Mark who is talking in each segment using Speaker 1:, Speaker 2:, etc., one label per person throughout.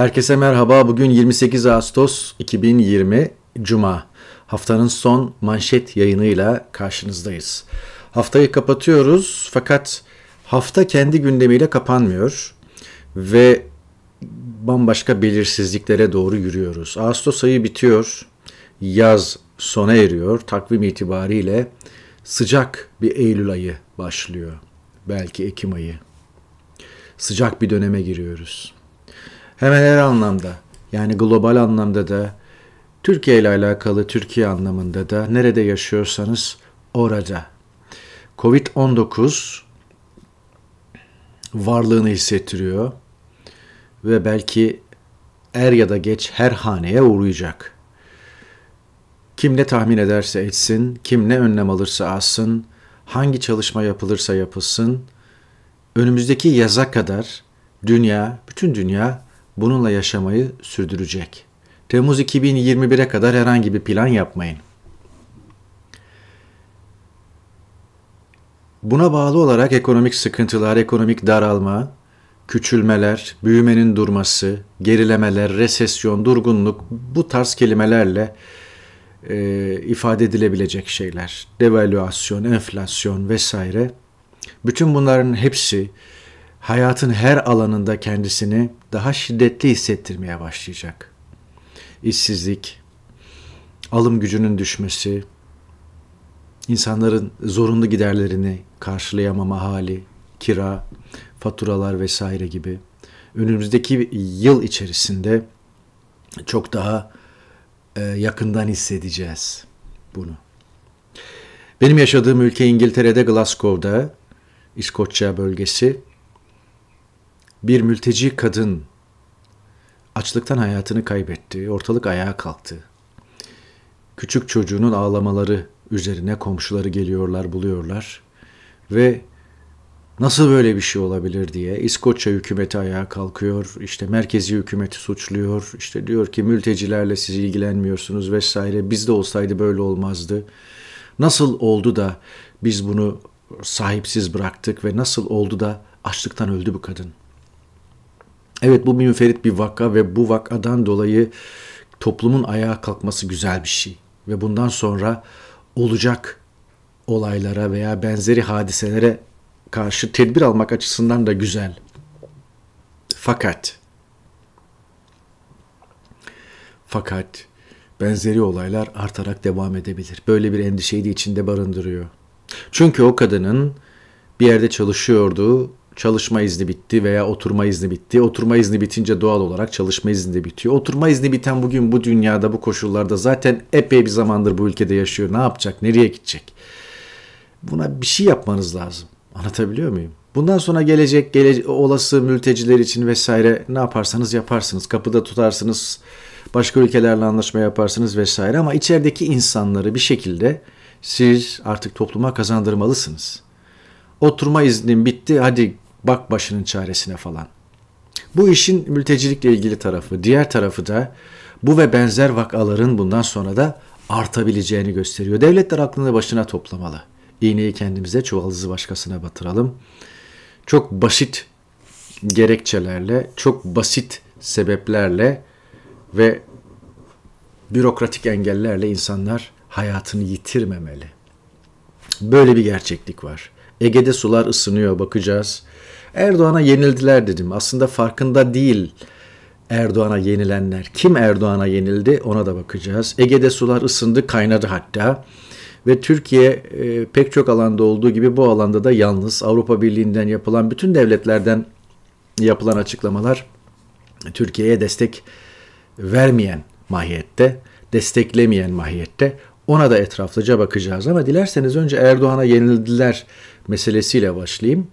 Speaker 1: Herkese merhaba. Bugün 28 Ağustos 2020 Cuma. Haftanın son manşet yayınıyla karşınızdayız. Haftayı kapatıyoruz fakat hafta kendi gündemiyle kapanmıyor ve bambaşka belirsizliklere doğru yürüyoruz. Ağustos ayı bitiyor. Yaz sona eriyor. Takvim itibariyle sıcak bir Eylül ayı başlıyor. Belki Ekim ayı. Sıcak bir döneme giriyoruz. Hemen her anlamda yani global anlamda da Türkiye ile alakalı Türkiye anlamında da nerede yaşıyorsanız orada. Covid-19 varlığını hissettiriyor ve belki er ya da geç her haneye uğrayacak. Kim ne tahmin ederse etsin, kim ne önlem alırsa alsın, hangi çalışma yapılırsa yapılsın, önümüzdeki yaza kadar dünya, bütün dünya bununla yaşamayı sürdürecek. Temmuz 2021'e kadar herhangi bir plan yapmayın. Buna bağlı olarak ekonomik sıkıntılar, ekonomik daralma, küçülmeler, büyümenin durması, gerilemeler, resesyon, durgunluk bu tarz kelimelerle e, ifade edilebilecek şeyler. Devalüasyon, enflasyon vesaire. Bütün bunların hepsi hayatın her alanında kendisini daha şiddetli hissettirmeye başlayacak. İşsizlik, alım gücünün düşmesi, insanların zorunlu giderlerini karşılayamama hali, kira, faturalar vesaire gibi önümüzdeki yıl içerisinde çok daha e, yakından hissedeceğiz bunu. Benim yaşadığım ülke İngiltere'de Glasgow'da İskoçya bölgesi bir mülteci kadın açlıktan hayatını kaybetti. Ortalık ayağa kalktı. Küçük çocuğunun ağlamaları üzerine komşuları geliyorlar, buluyorlar ve nasıl böyle bir şey olabilir diye İskoçya hükümeti ayağa kalkıyor. İşte merkezi hükümeti suçluyor. İşte diyor ki mültecilerle siz ilgilenmiyorsunuz vesaire. Biz de olsaydı böyle olmazdı. Nasıl oldu da biz bunu sahipsiz bıraktık ve nasıl oldu da açlıktan öldü bu kadın? Evet bu münferit bir vaka ve bu vakadan dolayı toplumun ayağa kalkması güzel bir şey. Ve bundan sonra olacak olaylara veya benzeri hadiselere karşı tedbir almak açısından da güzel. Fakat fakat benzeri olaylar artarak devam edebilir. Böyle bir endişeyi de içinde barındırıyor. Çünkü o kadının bir yerde çalışıyordu çalışma izni bitti veya oturma izni bitti. Oturma izni bitince doğal olarak çalışma izni de bitiyor. Oturma izni biten bugün bu dünyada bu koşullarda zaten epey bir zamandır bu ülkede yaşıyor. Ne yapacak? Nereye gidecek? Buna bir şey yapmanız lazım. Anlatabiliyor muyum? Bundan sonra gelecek gele, olası mülteciler için vesaire ne yaparsanız yaparsınız. Kapıda tutarsınız, başka ülkelerle anlaşma yaparsınız vesaire ama içerideki insanları bir şekilde siz artık topluma kazandırmalısınız.'' oturma iznin bitti hadi bak başının çaresine falan. Bu işin mültecilikle ilgili tarafı, diğer tarafı da bu ve benzer vakaların bundan sonra da artabileceğini gösteriyor. Devletler aklını başına toplamalı. İğneyi kendimize, çuvaldızı başkasına batıralım. Çok basit gerekçelerle, çok basit sebeplerle ve bürokratik engellerle insanlar hayatını yitirmemeli. Böyle bir gerçeklik var. Ege'de sular ısınıyor bakacağız. Erdoğan'a yenildiler dedim. Aslında farkında değil Erdoğan'a yenilenler. Kim Erdoğan'a yenildi ona da bakacağız. Ege'de sular ısındı kaynadı hatta. Ve Türkiye e, pek çok alanda olduğu gibi bu alanda da yalnız Avrupa Birliği'nden yapılan bütün devletlerden yapılan açıklamalar Türkiye'ye destek vermeyen mahiyette, desteklemeyen mahiyette ona da etraflıca bakacağız. Ama dilerseniz önce Erdoğan'a yenildiler meselesiyle başlayayım.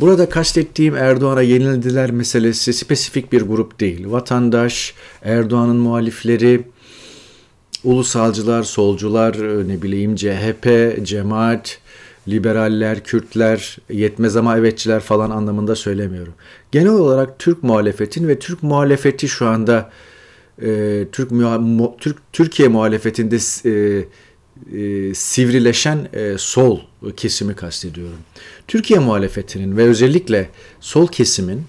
Speaker 1: Burada kastettiğim Erdoğan'a yenildiler meselesi spesifik bir grup değil. Vatandaş, Erdoğan'ın muhalifleri, ulusalcılar, solcular, e, ne bileyim CHP, cemaat, liberaller, Kürtler, yetmez ama evetçiler falan anlamında söylemiyorum. Genel olarak Türk muhalefetin ve Türk muhalefeti şu anda e, Türk mu, Türk Türkiye muhalefetinde e, e, sivrileşen e, sol kesimi kastediyorum. Türkiye muhalefetinin ve özellikle sol kesimin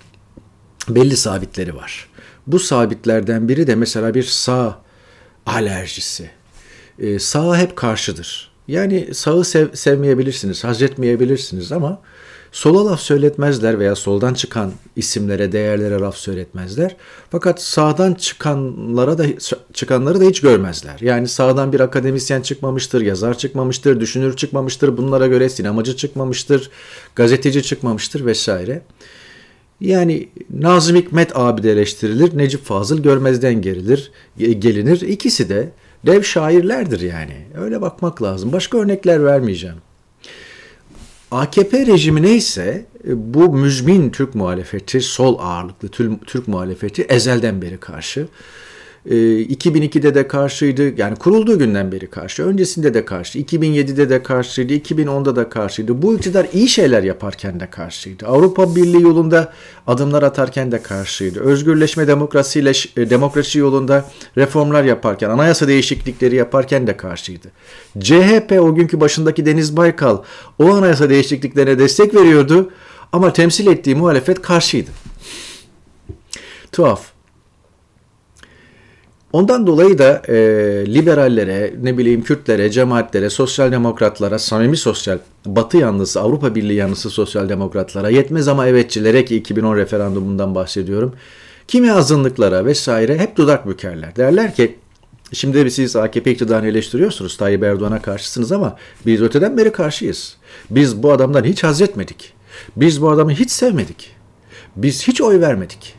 Speaker 1: belli sabitleri var. Bu sabitlerden biri de mesela bir sağ alerjisi. E, sağa hep karşıdır. Yani sağı sev, sevmeyebilirsiniz, hazretmeyebilirsiniz ama Sola laf söyletmezler veya soldan çıkan isimlere, değerlere laf söyletmezler. Fakat sağdan çıkanlara da çıkanları da hiç görmezler. Yani sağdan bir akademisyen çıkmamıştır, yazar çıkmamıştır, düşünür çıkmamıştır. Bunlara göre sinemacı çıkmamıştır, gazeteci çıkmamıştır vesaire. Yani Nazım Hikmet abi de eleştirilir, Necip Fazıl görmezden gelir, e, gelinir. İkisi de dev şairlerdir yani. Öyle bakmak lazım. Başka örnekler vermeyeceğim. AKP rejimine ise e, bu müzmin Türk muhalefeti, sol ağırlıklı Türk muhalefeti ezelden beri karşı. 2002'de ee, de karşıydı. Yani kurulduğu günden beri karşı. Öncesinde de karşı. 2007'de de karşıydı. 2010'da da karşıydı. Bu iktidar iyi şeyler yaparken de karşıydı. Avrupa Birliği yolunda adımlar atarken de karşıydı. Özgürleşme demokrasiyle e, demokrasi yolunda reformlar yaparken, anayasa değişiklikleri yaparken de karşıydı. CHP o günkü başındaki Deniz Baykal o anayasa değişikliklerine destek veriyordu ama temsil ettiği muhalefet karşıydı. Tuhaf. Ondan dolayı da e, liberallere, ne bileyim Kürtlere, cemaatlere, sosyal demokratlara, samimi sosyal, batı yanlısı, Avrupa Birliği yanlısı sosyal demokratlara, yetmez ama evetçilere ki 2010 referandumundan bahsediyorum. Kimi azınlıklara vesaire hep dudak bükerler. Derler ki Şimdi siz AKP iktidarını eleştiriyorsunuz, Tayyip Erdoğan'a karşısınız ama biz öteden beri karşıyız. Biz bu adamdan hiç haz etmedik. Biz bu adamı hiç sevmedik. Biz hiç oy vermedik.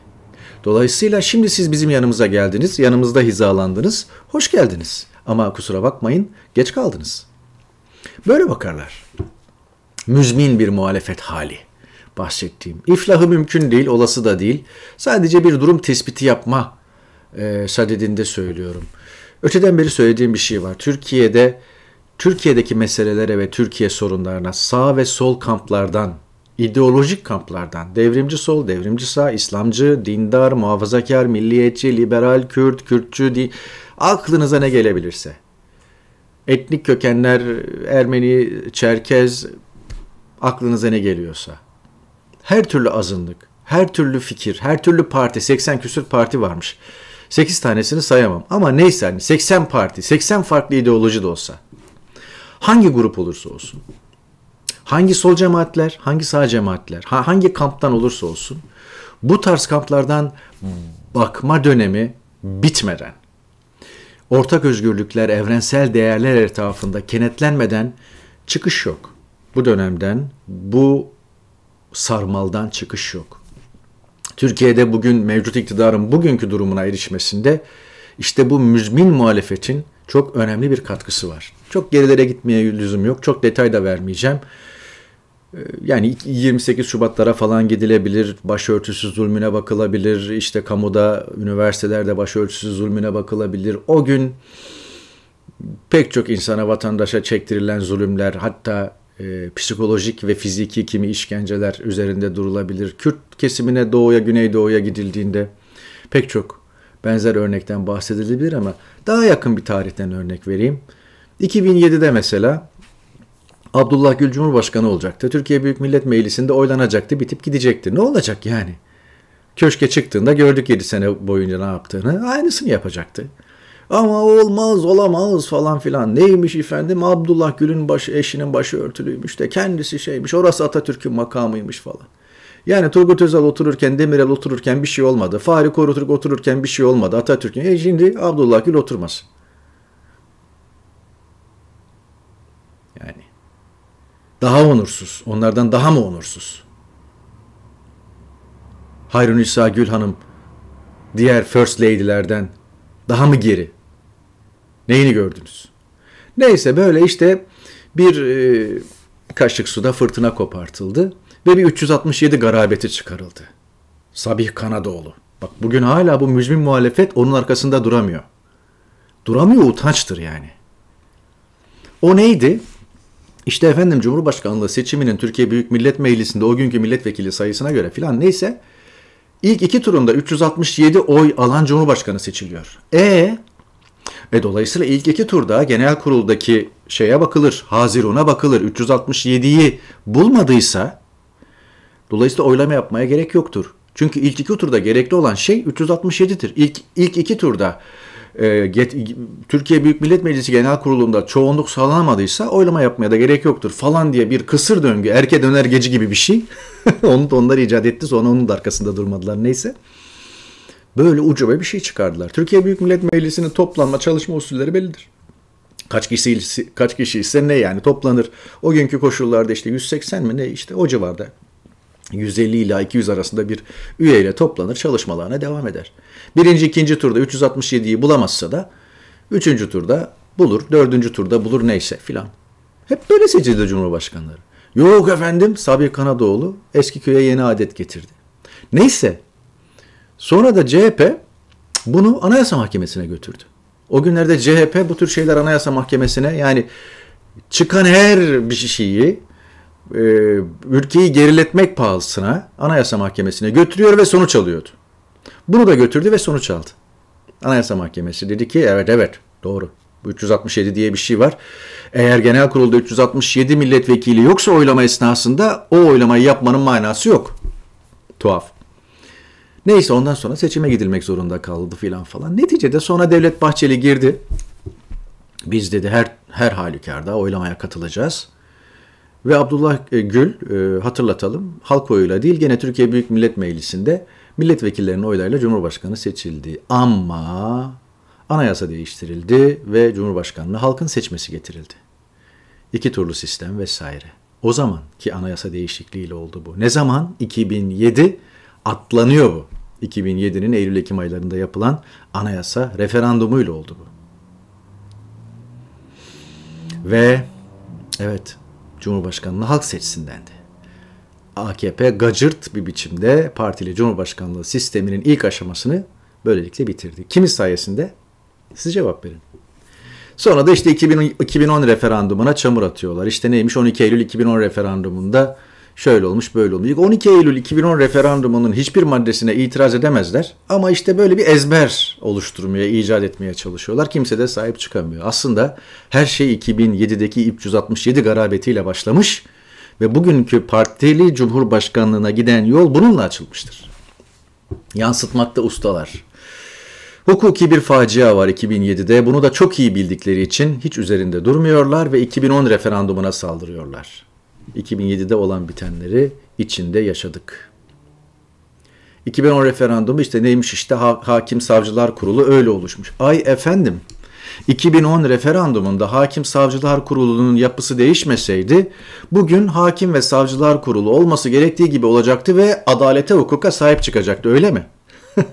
Speaker 1: Dolayısıyla şimdi siz bizim yanımıza geldiniz, yanımızda hizalandınız, hoş geldiniz. Ama kusura bakmayın, geç kaldınız. Böyle bakarlar. Müzmin bir muhalefet hali bahsettiğim. İflahı mümkün değil, olası da değil. Sadece bir durum tespiti yapma e, sadedinde söylüyorum. Öteden beri söylediğim bir şey var. Türkiye'de Türkiye'deki meselelere ve Türkiye sorunlarına sağ ve sol kamplardan ideolojik kamplardan, devrimci sol, devrimci sağ, İslamcı, dindar, muhafazakar, milliyetçi, liberal, Kürt, Kürtçü, di, aklınıza ne gelebilirse. Etnik kökenler, Ermeni, Çerkez, aklınıza ne geliyorsa. Her türlü azınlık, her türlü fikir, her türlü parti, 80 küsür parti varmış. 8 tanesini sayamam ama neyse hani 80 parti, 80 farklı ideoloji de olsa. Hangi grup olursa olsun. Hangi sol cemaatler, hangi sağ cemaatler, hangi kamptan olursa olsun bu tarz kamplardan bakma dönemi bitmeden, ortak özgürlükler, evrensel değerler etrafında kenetlenmeden çıkış yok. Bu dönemden, bu sarmaldan çıkış yok. Türkiye'de bugün mevcut iktidarın bugünkü durumuna erişmesinde işte bu müzmin muhalefetin çok önemli bir katkısı var. Çok gerilere gitmeye lüzum yok. Çok detay da vermeyeceğim. Ee, yani 28 Şubatlara falan gidilebilir, başörtüsü zulmüne bakılabilir, işte kamuda, üniversitelerde başörtüsü zulmüne bakılabilir. O gün pek çok insana, vatandaşa çektirilen zulümler, hatta e, psikolojik ve fiziki kimi işkenceler üzerinde durulabilir. Kürt kesimine doğuya, güneydoğuya gidildiğinde pek çok benzer örnekten bahsedilebilir ama daha yakın bir tarihten örnek vereyim. 2007'de mesela Abdullah Gül Cumhurbaşkanı olacaktı. Türkiye Büyük Millet Meclisi'nde oylanacaktı, bitip gidecekti. Ne olacak yani? Köşke çıktığında gördük 7 sene boyunca ne yaptığını. Aynısını yapacaktı. Ama olmaz olamaz falan filan. Neymiş efendim Abdullah Gül'ün başı, eşinin başı örtülüymüş de kendisi şeymiş. Orası Atatürk'ün makamıymış falan. Yani Turgut Özal otururken, Demirel otururken bir şey olmadı. Fahri Korutürk otururken bir şey olmadı. Atatürk'ün. E şimdi Abdullah Gül oturmasın. daha onursuz, onlardan daha mı onursuz? Hayrunisa Gül Hanım diğer first lady'lerden daha mı geri? Neyini gördünüz? Neyse böyle işte bir e, kaşık suda fırtına kopartıldı ve bir 367 garabeti çıkarıldı. Sabih Kanadoğlu. Bak bugün hala bu müzmin muhalefet onun arkasında duramıyor. Duramıyor utançtır yani. O neydi? İşte efendim Cumhurbaşkanlığı seçiminin Türkiye Büyük Millet Meclisi'nde o günkü milletvekili sayısına göre filan neyse ilk iki turunda 367 oy alan Cumhurbaşkanı seçiliyor. E ve dolayısıyla ilk iki turda genel kuruldaki şeye bakılır, Haziran'a bakılır. 367'yi bulmadıysa dolayısıyla oylama yapmaya gerek yoktur. Çünkü ilk iki turda gerekli olan şey 367'dir. İlk, ilk iki turda ee, Türkiye Büyük Millet Meclisi Genel Kurulu'nda çoğunluk sağlanamadıysa oylama yapmaya da gerek yoktur falan diye bir kısır döngü, erke döner geci gibi bir şey. onu da onlar icat etti sonra onun da arkasında durmadılar neyse. Böyle ucube bir şey çıkardılar. Türkiye Büyük Millet Meclisi'nin toplanma çalışma usulleri bellidir. Kaç kişi kaç kişi ise ne yani toplanır. O günkü koşullarda işte 180 mi ne işte o civarda 150 ila 200 arasında bir üyeyle toplanır çalışmalarına devam eder. Birinci, ikinci turda 367'yi bulamazsa da üçüncü turda bulur, dördüncü turda bulur neyse filan. Hep böyle seçildi Cumhurbaşkanları. Yok efendim Sabir Kanadoğlu eski köye yeni adet getirdi. Neyse sonra da CHP bunu Anayasa Mahkemesi'ne götürdü. O günlerde CHP bu tür şeyler Anayasa Mahkemesi'ne yani çıkan her bir şeyi e, ülkeyi geriletmek pahasına Anayasa Mahkemesi'ne götürüyor ve sonuç alıyordu. Bunu da götürdü ve sonuç aldı. Anayasa Mahkemesi dedi ki evet evet doğru. 367 diye bir şey var. Eğer genel kurulda 367 milletvekili yoksa oylama esnasında o oylamayı yapmanın manası yok. Tuhaf. Neyse ondan sonra seçime gidilmek zorunda kaldı filan falan. Neticede sonra Devlet Bahçeli girdi. Biz dedi her her halükarda oylamaya katılacağız ve Abdullah e, Gül e, hatırlatalım halk oyuyla değil gene Türkiye Büyük Millet Meclisi'nde milletvekillerinin oylarıyla Cumhurbaşkanı seçildi. Ama anayasa değiştirildi ve Cumhurbaşkanlığı halkın seçmesi getirildi. İki turlu sistem vesaire. O zaman ki anayasa değişikliğiyle oldu bu. Ne zaman? 2007 atlanıyor bu. 2007'nin Eylül-Ekim aylarında yapılan anayasa referandumuyla oldu bu. Ve evet Cumhurbaşkanlığı halk seçsindendi. AKP gacırt bir biçimde partili cumhurbaşkanlığı sisteminin ilk aşamasını böylelikle bitirdi. Kimin sayesinde? Siz cevap verin. Sonra da işte 2010 referandumuna çamur atıyorlar. İşte neymiş 12 Eylül 2010 referandumunda şöyle olmuş böyle olmuş. 12 Eylül 2010 referandumunun hiçbir maddesine itiraz edemezler ama işte böyle bir ezber oluşturmaya, icat etmeye çalışıyorlar. Kimse de sahip çıkamıyor. Aslında her şey 2007'deki İP 167 garabetiyle başlamış ve bugünkü partili cumhurbaşkanlığına giden yol bununla açılmıştır. Yansıtmakta ustalar. Hukuki bir facia var 2007'de. Bunu da çok iyi bildikleri için hiç üzerinde durmuyorlar ve 2010 referandumuna saldırıyorlar. 2007'de olan bitenleri içinde yaşadık. 2010 referandumu işte neymiş işte ha Hakim Savcılar Kurulu öyle oluşmuş. Ay efendim 2010 referandumunda Hakim Savcılar Kurulu'nun yapısı değişmeseydi bugün Hakim ve Savcılar Kurulu olması gerektiği gibi olacaktı ve adalete hukuka sahip çıkacaktı öyle mi?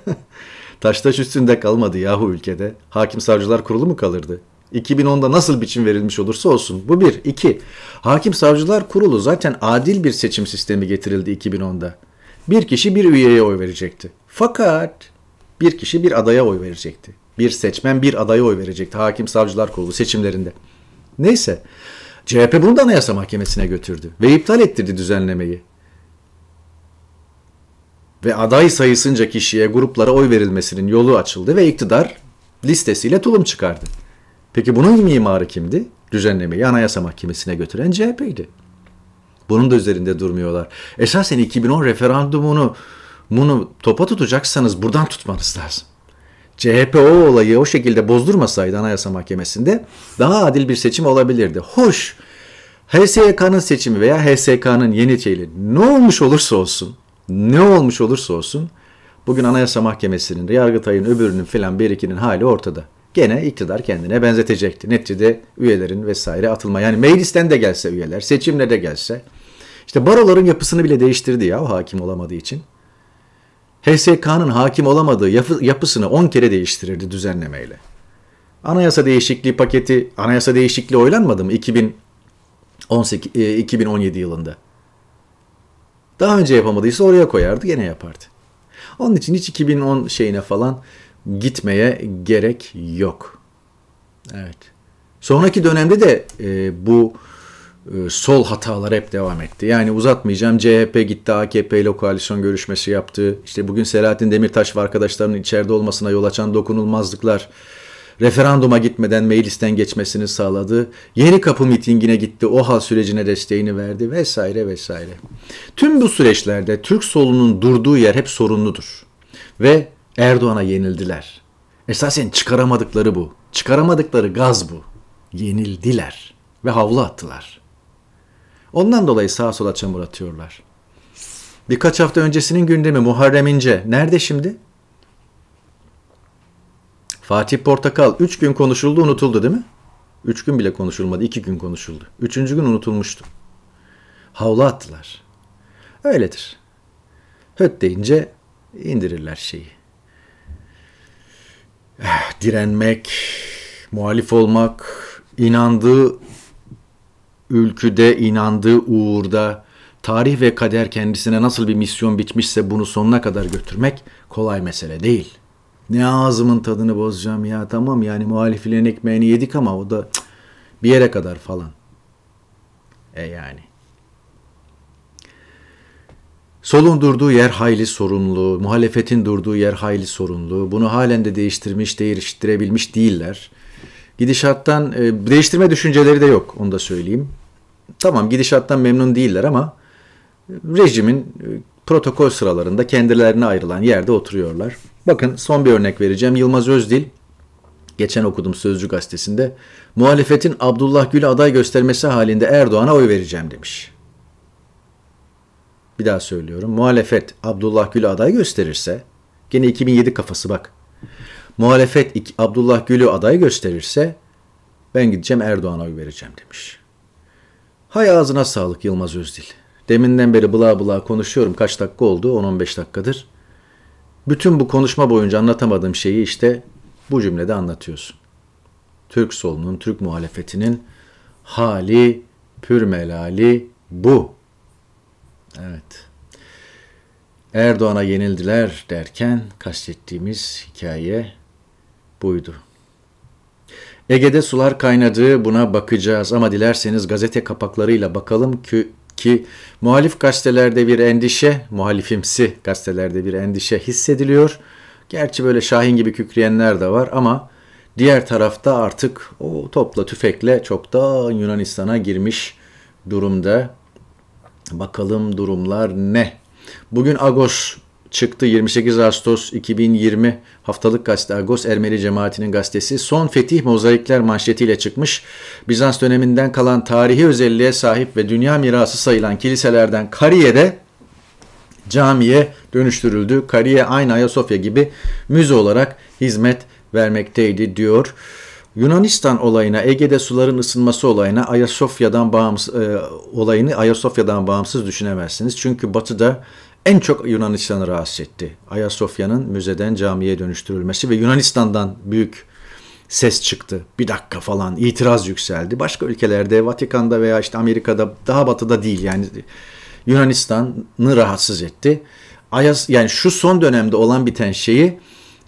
Speaker 1: Taş taş üstünde kalmadı yahu ülkede. Hakim Savcılar Kurulu mu kalırdı? 2010'da nasıl biçim verilmiş olursa olsun. Bu bir. iki. Hakim Savcılar Kurulu zaten adil bir seçim sistemi getirildi 2010'da. Bir kişi bir üyeye oy verecekti. Fakat bir kişi bir adaya oy verecekti. Bir seçmen bir adaya oy verecekti Hakim Savcılar Kurulu seçimlerinde. Neyse CHP bunu da Anayasa Mahkemesi'ne götürdü ve iptal ettirdi düzenlemeyi. Ve aday sayısınca kişiye gruplara oy verilmesinin yolu açıldı ve iktidar listesiyle tulum çıkardı. Peki bunun mimarı kimdi? Düzenlemeyi anayasa mahkemesine götüren CHP'ydi. Bunun da üzerinde durmuyorlar. Esasen 2010 referandumunu bunu topa tutacaksanız buradan tutmanız lazım. CHP o olayı o şekilde bozdurmasaydı Anayasa Mahkemesi'nde daha adil bir seçim olabilirdi. Hoş HSK'nın seçimi veya HSK'nın yeni şeyleri ne olmuş olursa olsun ne olmuş olursa olsun bugün Anayasa Mahkemesi'nin, Yargıtay'ın öbürünün filan bir ikinin hali ortada gene iktidar kendine benzetecekti. Neticede üyelerin vesaire atılma yani meclisten de gelse üyeler, seçimle de gelse. İşte baroların yapısını bile değiştirdi ya o hakim olamadığı için. HSK'nın hakim olamadığı yapısını 10 kere değiştirirdi düzenlemeyle. Anayasa değişikliği paketi, anayasa değişikliği oylanmadı mı 2018, 2017 e, yılında? Daha önce yapamadıysa oraya koyardı gene yapardı. Onun için hiç 2010 şeyine falan gitmeye gerek yok. Evet. Sonraki dönemde de e, bu e, sol hatalar hep devam etti. Yani uzatmayacağım. CHP gitti, AKP ile koalisyon görüşmesi yaptı. İşte bugün Selahattin Demirtaş ve arkadaşlarının içeride olmasına yol açan dokunulmazlıklar referanduma gitmeden meclisten geçmesini sağladı. Yeni kapı mitingine gitti, o hal sürecine desteğini verdi vesaire vesaire. Tüm bu süreçlerde Türk solunun durduğu yer hep sorunludur. Ve Erdoğan'a yenildiler. Esasen çıkaramadıkları bu. Çıkaramadıkları gaz bu. Yenildiler ve havlu attılar. Ondan dolayı sağa sola çamur atıyorlar. Birkaç hafta öncesinin gündemi Muharrem İnce. Nerede şimdi? Fatih Portakal 3 gün konuşuldu unutuldu değil mi? 3 gün bile konuşulmadı. 2 gün konuşuldu. 3. gün unutulmuştu. Havlu attılar. Öyledir. Höt deyince indirirler şeyi. Eh, direnmek, muhalif olmak, inandığı ülküde, inandığı uğurda tarih ve kader kendisine nasıl bir misyon bitmişse bunu sonuna kadar götürmek kolay mesele değil. Ne ağzımın tadını bozacağım ya tamam yani muhaliflerin ekmeğini yedik ama o da cık, bir yere kadar falan. E yani. Solun durduğu yer hayli sorunlu, muhalefetin durduğu yer hayli sorunlu. Bunu halen de değiştirmiş, değiştirebilmiş değiller. Gidişattan e, değiştirme düşünceleri de yok onu da söyleyeyim. Tamam gidişattan memnun değiller ama e, rejimin e, protokol sıralarında kendilerine ayrılan yerde oturuyorlar. Bakın son bir örnek vereceğim. Yılmaz Özdil geçen okudum Sözcü gazetesinde muhalefetin Abdullah Gül'ü aday göstermesi halinde Erdoğan'a oy vereceğim demiş bir daha söylüyorum. Muhalefet Abdullah Gül'ü aday gösterirse gene 2007 kafası bak. Muhalefet Abdullah Gül'ü aday gösterirse ben gideceğim Erdoğan'a oy vereceğim demiş. Hay ağzına sağlık Yılmaz Özdil. Deminden beri bıla bıla konuşuyorum. Kaç dakika oldu? 10-15 dakikadır. Bütün bu konuşma boyunca anlatamadığım şeyi işte bu cümlede anlatıyorsun. Türk solunun, Türk muhalefetinin hali, pürmelali bu. Evet. Erdoğan'a yenildiler derken kastettiğimiz hikaye buydu. Ege'de sular kaynadı buna bakacağız ama dilerseniz gazete kapaklarıyla bakalım ki, ki muhalif gazetelerde bir endişe, muhalifimsi gazetelerde bir endişe hissediliyor. Gerçi böyle Şahin gibi kükreyenler de var ama diğer tarafta artık o topla tüfekle çoktan Yunanistan'a girmiş durumda. Bakalım durumlar ne? Bugün Agos çıktı 28 Ağustos 2020 haftalık gazete Agos Ermeni cemaatinin gazetesi son fetih mozaikler manşetiyle çıkmış. Bizans döneminden kalan tarihi özelliğe sahip ve dünya mirası sayılan kiliselerden Kariye'de camiye dönüştürüldü. Kariye aynı Ayasofya gibi müze olarak hizmet vermekteydi diyor. Yunanistan olayına, Ege'de suların ısınması olayına, Ayasofya'dan bağımsız e, olayını Ayasofya'dan bağımsız düşünemezsiniz. Çünkü Batı'da en çok Yunanistan'ı rahatsız etti. Ayasofya'nın müzeden camiye dönüştürülmesi ve Yunanistan'dan büyük ses çıktı. Bir dakika falan itiraz yükseldi. Başka ülkelerde, Vatikan'da veya işte Amerika'da daha batıda değil yani Yunanistan'ı rahatsız etti. Ayas yani şu son dönemde olan biten şeyi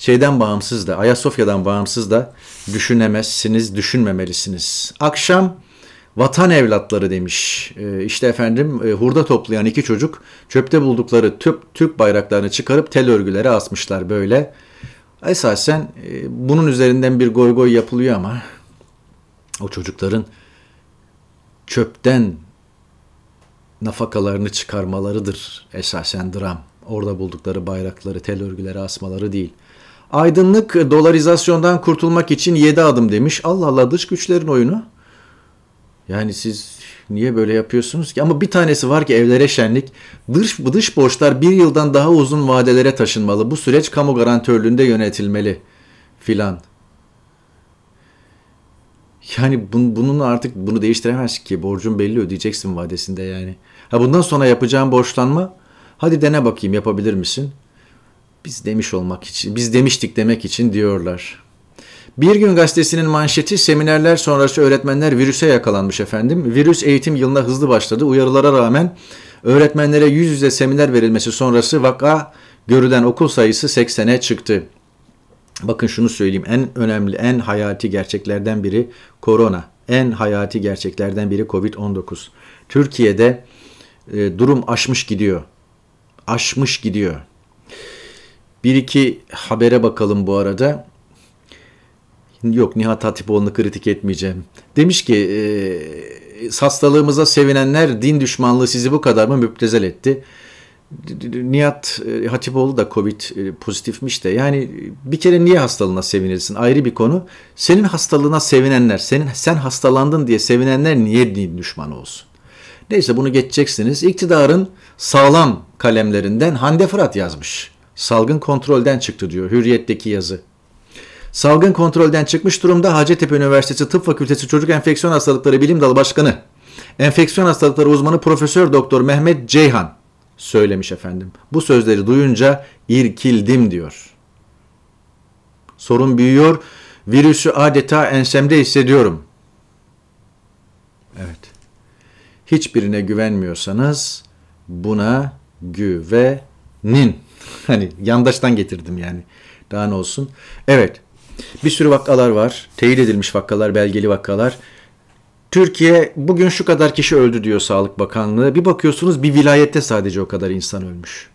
Speaker 1: şeyden bağımsız da, Ayasofya'dan bağımsız da düşünemezsiniz, düşünmemelisiniz. Akşam vatan evlatları demiş. E, işte efendim e, hurda toplayan iki çocuk çöpte buldukları tüp, tüp bayraklarını çıkarıp tel örgülere asmışlar böyle. Esasen e, bunun üzerinden bir goy goy yapılıyor ama o çocukların çöpten nafakalarını çıkarmalarıdır esasen dram. Orada buldukları bayrakları, tel örgüleri asmaları değil. Aydınlık dolarizasyondan kurtulmak için yedi adım demiş. Allah Allah dış güçlerin oyunu. Yani siz niye böyle yapıyorsunuz ki? Ama bir tanesi var ki evlere şenlik. Dış, dış borçlar bir yıldan daha uzun vadelere taşınmalı. Bu süreç kamu garantörlüğünde yönetilmeli filan. Yani bun, bunun artık bunu değiştiremez ki. Borcun belli ödeyeceksin vadesinde yani. Ha bundan sonra yapacağım borçlanma hadi dene bakayım yapabilir misin? Biz demiş olmak için, biz demiştik demek için diyorlar. Bir gün gazetesinin manşeti seminerler sonrası öğretmenler virüse yakalanmış efendim. Virüs eğitim yılına hızlı başladı. Uyarılara rağmen öğretmenlere yüz yüze seminer verilmesi sonrası vaka görülen okul sayısı 80'e çıktı. Bakın şunu söyleyeyim en önemli en hayati gerçeklerden biri korona. En hayati gerçeklerden biri Covid-19. Türkiye'de e, durum aşmış gidiyor. Aşmış gidiyor. Bir iki habere bakalım bu arada. Yok Nihat Hatipoğlu'nu kritik etmeyeceğim. Demiş ki e, hastalığımıza sevinenler din düşmanlığı sizi bu kadar mı müptezel etti? Nihat e, Hatipoğlu da Covid e, pozitifmiş de yani bir kere niye hastalığına sevinirsin ayrı bir konu. Senin hastalığına sevinenler, senin sen hastalandın diye sevinenler niye din düşmanı olsun? Neyse bunu geçeceksiniz. İktidarın sağlam kalemlerinden Hande Fırat yazmış. Salgın kontrolden çıktı diyor Hürriyet'teki yazı. Salgın kontrolden çıkmış durumda Hacettepe Üniversitesi Tıp Fakültesi Çocuk Enfeksiyon Hastalıkları Bilim Dalı Başkanı, Enfeksiyon Hastalıkları Uzmanı Profesör Doktor Mehmet Ceyhan söylemiş efendim. Bu sözleri duyunca irkildim diyor. Sorun büyüyor. Virüsü adeta ensemde hissediyorum. Evet. Hiçbirine güvenmiyorsanız buna güvenin. hani yandaştan getirdim yani. Daha ne olsun. Evet. Bir sürü vakalar var. Teyit edilmiş vakalar, belgeli vakalar. Türkiye bugün şu kadar kişi öldü diyor Sağlık Bakanlığı. Bir bakıyorsunuz bir vilayette sadece o kadar insan ölmüş.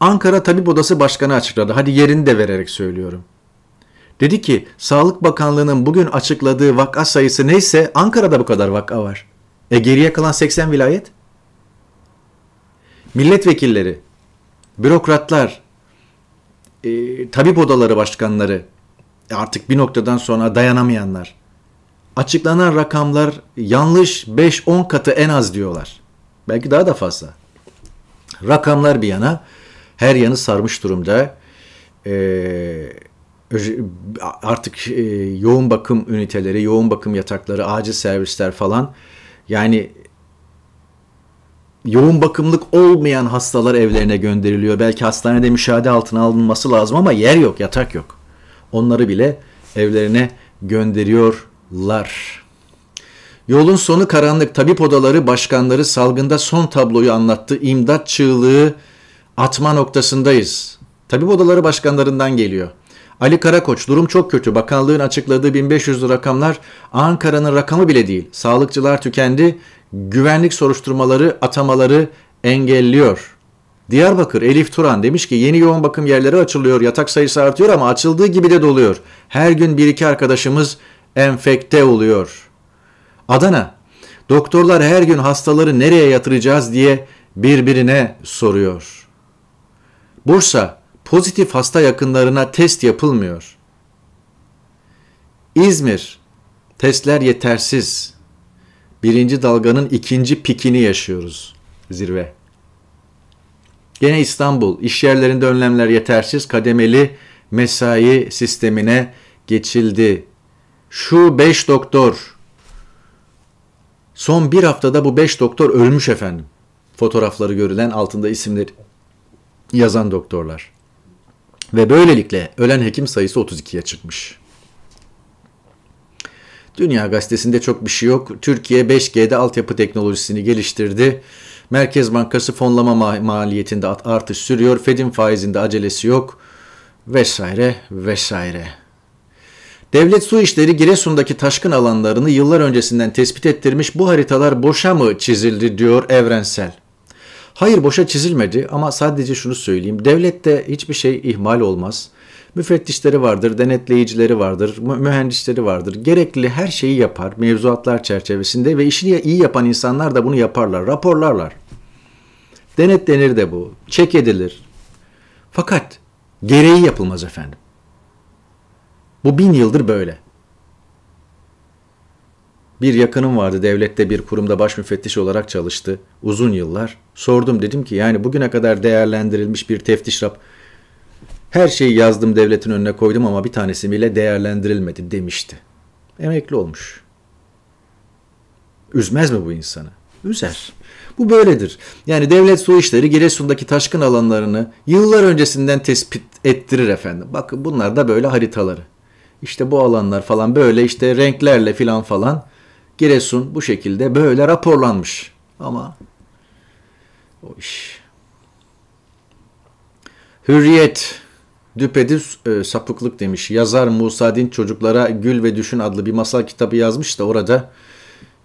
Speaker 1: Ankara Tabip Odası Başkanı açıkladı. Hadi yerini de vererek söylüyorum. Dedi ki Sağlık Bakanlığı'nın bugün açıkladığı vaka sayısı neyse Ankara'da bu kadar vaka var. E geriye kalan 80 vilayet? Milletvekilleri bürokratlar, e, tabip odaları başkanları, e, artık bir noktadan sonra dayanamayanlar, açıklanan rakamlar yanlış 5-10 katı en az diyorlar. Belki daha da fazla. Rakamlar bir yana her yanı sarmış durumda. Ee, artık e, yoğun bakım üniteleri, yoğun bakım yatakları, acil servisler falan yani yoğun bakımlık olmayan hastalar evlerine gönderiliyor. Belki hastanede müşahede altına alınması lazım ama yer yok, yatak yok. Onları bile evlerine gönderiyorlar. Yolun sonu karanlık. Tabip odaları başkanları salgında son tabloyu anlattı. İmdat çığlığı atma noktasındayız. Tabip odaları başkanlarından geliyor. Ali Karakoç durum çok kötü. Bakanlığın açıkladığı 1500'lü rakamlar Ankara'nın rakamı bile değil. Sağlıkçılar tükendi güvenlik soruşturmaları atamaları engelliyor. Diyarbakır Elif Turan demiş ki yeni yoğun bakım yerleri açılıyor, yatak sayısı artıyor ama açıldığı gibi de doluyor. Her gün bir iki arkadaşımız enfekte oluyor. Adana, doktorlar her gün hastaları nereye yatıracağız diye birbirine soruyor. Bursa, pozitif hasta yakınlarına test yapılmıyor. İzmir, testler yetersiz birinci dalganın ikinci pikini yaşıyoruz. Zirve. Gene İstanbul, iş yerlerinde önlemler yetersiz, kademeli mesai sistemine geçildi. Şu beş doktor, son bir haftada bu beş doktor ölmüş efendim. Fotoğrafları görülen altında isimler yazan doktorlar. Ve böylelikle ölen hekim sayısı 32'ye çıkmış. Dünya Gazetesi'nde çok bir şey yok. Türkiye 5G'de altyapı teknolojisini geliştirdi. Merkez Bankası fonlama ma- maliyetinde artış sürüyor. Fed'in faizinde acelesi yok vesaire vesaire. Devlet Su işleri Giresun'daki taşkın alanlarını yıllar öncesinden tespit ettirmiş bu haritalar boşa mı çizildi diyor Evrensel. Hayır boşa çizilmedi ama sadece şunu söyleyeyim. Devlette hiçbir şey ihmal olmaz müfettişleri vardır, denetleyicileri vardır, mühendisleri vardır. Gerekli her şeyi yapar mevzuatlar çerçevesinde ve işini iyi yapan insanlar da bunu yaparlar, raporlarlar. Denetlenir de bu, çek edilir. Fakat gereği yapılmaz efendim. Bu bin yıldır böyle. Bir yakınım vardı devlette bir kurumda baş müfettiş olarak çalıştı uzun yıllar. Sordum dedim ki yani bugüne kadar değerlendirilmiş bir teftiş rap her şeyi yazdım devletin önüne koydum ama bir tanesi bile değerlendirilmedi demişti. Emekli olmuş. Üzmez mi bu insanı? Üzer. Bu böyledir. Yani devlet su işleri Giresun'daki taşkın alanlarını yıllar öncesinden tespit ettirir efendim. Bakın bunlar da böyle haritaları. İşte bu alanlar falan böyle işte renklerle filan falan Giresun bu şekilde böyle raporlanmış. Ama o iş. Hürriyet Düpedüz e, sapıklık demiş. Yazar Musa Din çocuklara Gül ve Düşün adlı bir masal kitabı yazmış da orada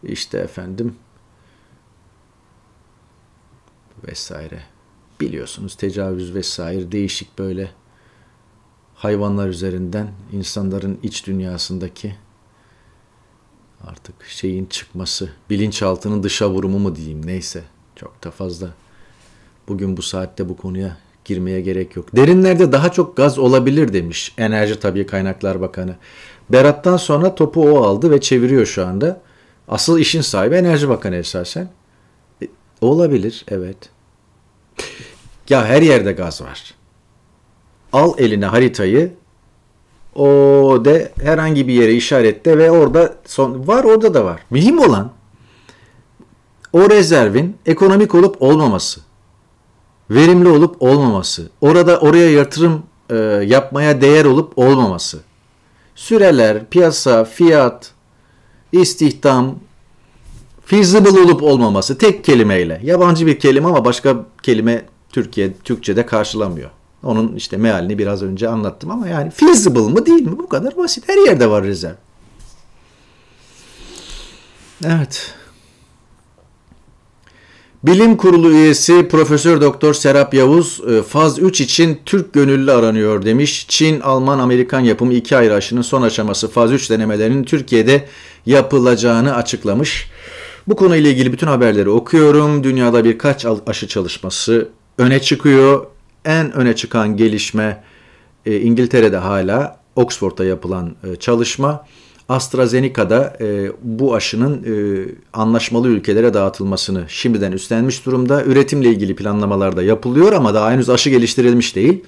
Speaker 1: işte efendim vesaire. Biliyorsunuz tecavüz vesaire değişik böyle hayvanlar üzerinden insanların iç dünyasındaki artık şeyin çıkması, bilinçaltının dışa vurumu mu diyeyim neyse. Çok da fazla bugün bu saatte bu konuya girmeye gerek yok. Derinlerde daha çok gaz olabilir demiş Enerji Tabi Kaynaklar Bakanı. Berat'tan sonra topu o aldı ve çeviriyor şu anda. Asıl işin sahibi Enerji Bakanı esasen. E, olabilir evet. ya her yerde gaz var. Al eline haritayı. O de herhangi bir yere işaretle ve orada son var orada da var. Mühim olan o rezervin ekonomik olup olmaması verimli olup olmaması, orada oraya yatırım e, yapmaya değer olup olmaması, süreler, piyasa, fiyat, istihdam, feasible olup olmaması tek kelimeyle. Yabancı bir kelime ama başka kelime Türkiye Türkçe'de karşılamıyor. Onun işte mealini biraz önce anlattım ama yani feasible mı değil mi bu kadar basit. Her yerde var rezerv. Evet. Bilim Kurulu üyesi Profesör Doktor Serap Yavuz e, faz 3 için Türk gönüllü aranıyor demiş. Çin, Alman, Amerikan yapımı iki ayrı aşının son aşaması faz 3 denemelerinin Türkiye'de yapılacağını açıklamış. Bu konuyla ilgili bütün haberleri okuyorum. Dünyada birkaç aşı çalışması öne çıkıyor. En öne çıkan gelişme e, İngiltere'de hala Oxford'da yapılan e, çalışma. AstraZeneca'da e, bu aşının e, anlaşmalı ülkelere dağıtılmasını şimdiden üstlenmiş durumda. Üretimle ilgili planlamalar da yapılıyor ama daha henüz aşı geliştirilmiş değil.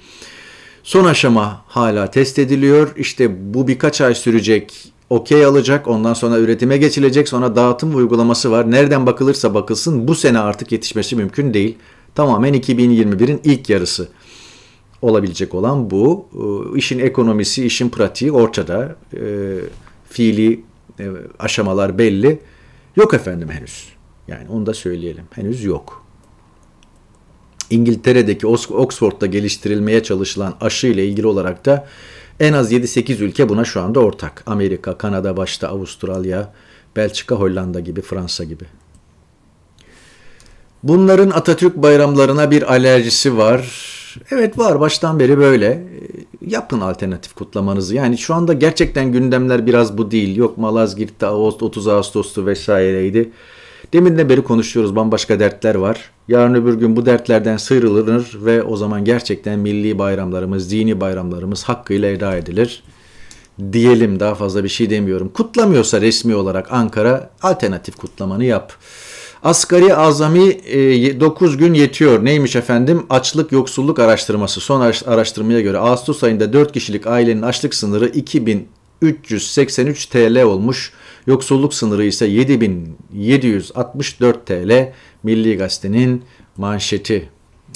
Speaker 1: Son aşama hala test ediliyor. İşte bu birkaç ay sürecek, okey alacak, ondan sonra üretime geçilecek, sonra dağıtım uygulaması var. Nereden bakılırsa bakılsın bu sene artık yetişmesi mümkün değil. Tamamen 2021'in ilk yarısı olabilecek olan bu. E, işin ekonomisi, işin pratiği ortada. Ee, fiili e, aşamalar belli. Yok efendim henüz. Yani onu da söyleyelim. Henüz yok. İngiltere'deki Oxford'da geliştirilmeye çalışılan aşı ile ilgili olarak da en az 7-8 ülke buna şu anda ortak. Amerika, Kanada başta, Avustralya, Belçika, Hollanda gibi, Fransa gibi. Bunların Atatürk bayramlarına bir alerjisi var. Evet var baştan beri böyle. Ee, yapın alternatif kutlamanızı. Yani şu anda gerçekten gündemler biraz bu değil. Yok Malazgirt'te Ağustos, 30 Ağustos'tu vesaireydi. Deminden beri konuşuyoruz bambaşka dertler var. Yarın öbür gün bu dertlerden sıyrılır ve o zaman gerçekten milli bayramlarımız, dini bayramlarımız hakkıyla eda edilir. Diyelim daha fazla bir şey demiyorum. Kutlamıyorsa resmi olarak Ankara alternatif kutlamanı yap. Asgari azami e, 9 gün yetiyor. Neymiş efendim? Açlık yoksulluk araştırması. Son araştırmaya göre Ağustos ayında 4 kişilik ailenin açlık sınırı 2383 TL olmuş. Yoksulluk sınırı ise 7764 TL. Milli Gazete'nin manşeti.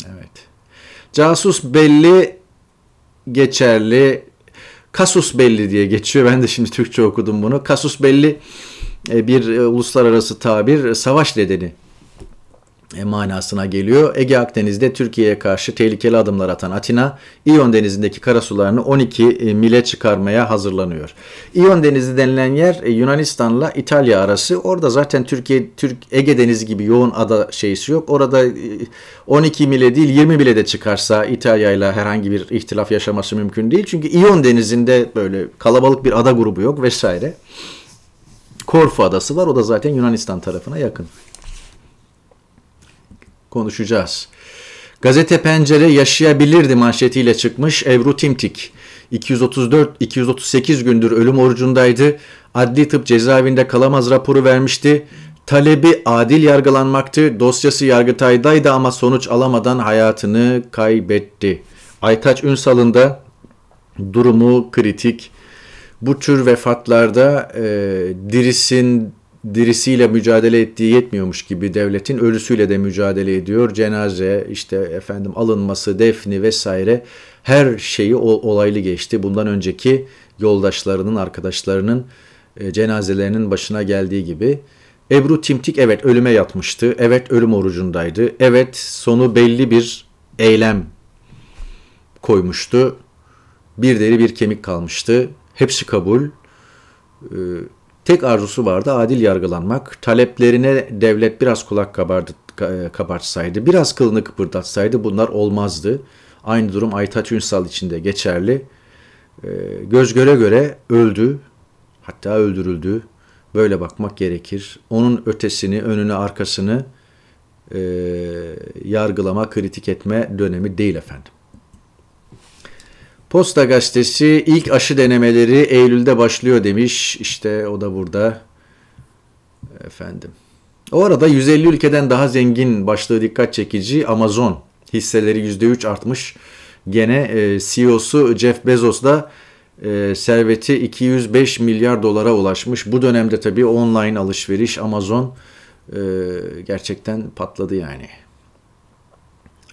Speaker 1: Evet. Casus belli geçerli Kasus belli diye geçiyor. Ben de şimdi Türkçe okudum bunu. Kasus belli e, bir e, uluslararası tabir e, savaş nedeni manasına geliyor. Ege Akdeniz'de Türkiye'ye karşı tehlikeli adımlar atan Atina, İyon Denizi'ndeki karasularını 12 mile çıkarmaya hazırlanıyor. İyon Denizi denilen yer Yunanistan'la İtalya arası. Orada zaten Türkiye Türk Ege Denizi gibi yoğun ada şeysi yok. Orada 12 mile değil 20 mile de çıkarsa İtalya'yla herhangi bir ihtilaf yaşaması mümkün değil. Çünkü İyon Denizi'nde böyle kalabalık bir ada grubu yok vesaire. Korfu adası var. O da zaten Yunanistan tarafına yakın. Konuşacağız. Gazete Pencere yaşayabilirdi manşetiyle çıkmış Ebru Timtik. 234 238 gündür ölüm orucundaydı. Adli tıp cezaevinde kalamaz raporu vermişti. Talebi adil yargılanmaktı. Dosyası Yargıtay'daydı ama sonuç alamadan hayatını kaybetti. Aytaç Ünsal'ın da durumu kritik bu tür vefatlarda e, dirisin dirisiyle mücadele ettiği yetmiyormuş gibi devletin ölüsüyle de mücadele ediyor. Cenaze, işte efendim alınması, defni vesaire her şeyi olaylı geçti. Bundan önceki yoldaşlarının, arkadaşlarının e, cenazelerinin başına geldiği gibi. Ebru Timtik evet ölüme yatmıştı. Evet ölüm orucundaydı. Evet sonu belli bir eylem koymuştu. Bir deri bir kemik kalmıştı. Hepsi kabul. Ee, tek arzusu vardı adil yargılanmak. Taleplerine devlet biraz kulak kabardı, e, kabartsaydı, biraz kılını kıpırdatsaydı bunlar olmazdı. Aynı durum Aytaç Ünsal için de geçerli. Ee, göz göre göre öldü. Hatta öldürüldü. Böyle bakmak gerekir. Onun ötesini, önünü, arkasını e, yargılama, kritik etme dönemi değil efendim. Posta gazetesi ilk aşı denemeleri Eylül'de başlıyor demiş. İşte o da burada. Efendim. O arada 150 ülkeden daha zengin başlığı dikkat çekici Amazon hisseleri %3 artmış. Gene e, CEO'su Jeff Bezos da e, serveti 205 milyar dolara ulaşmış. Bu dönemde tabii online alışveriş Amazon e, gerçekten patladı yani.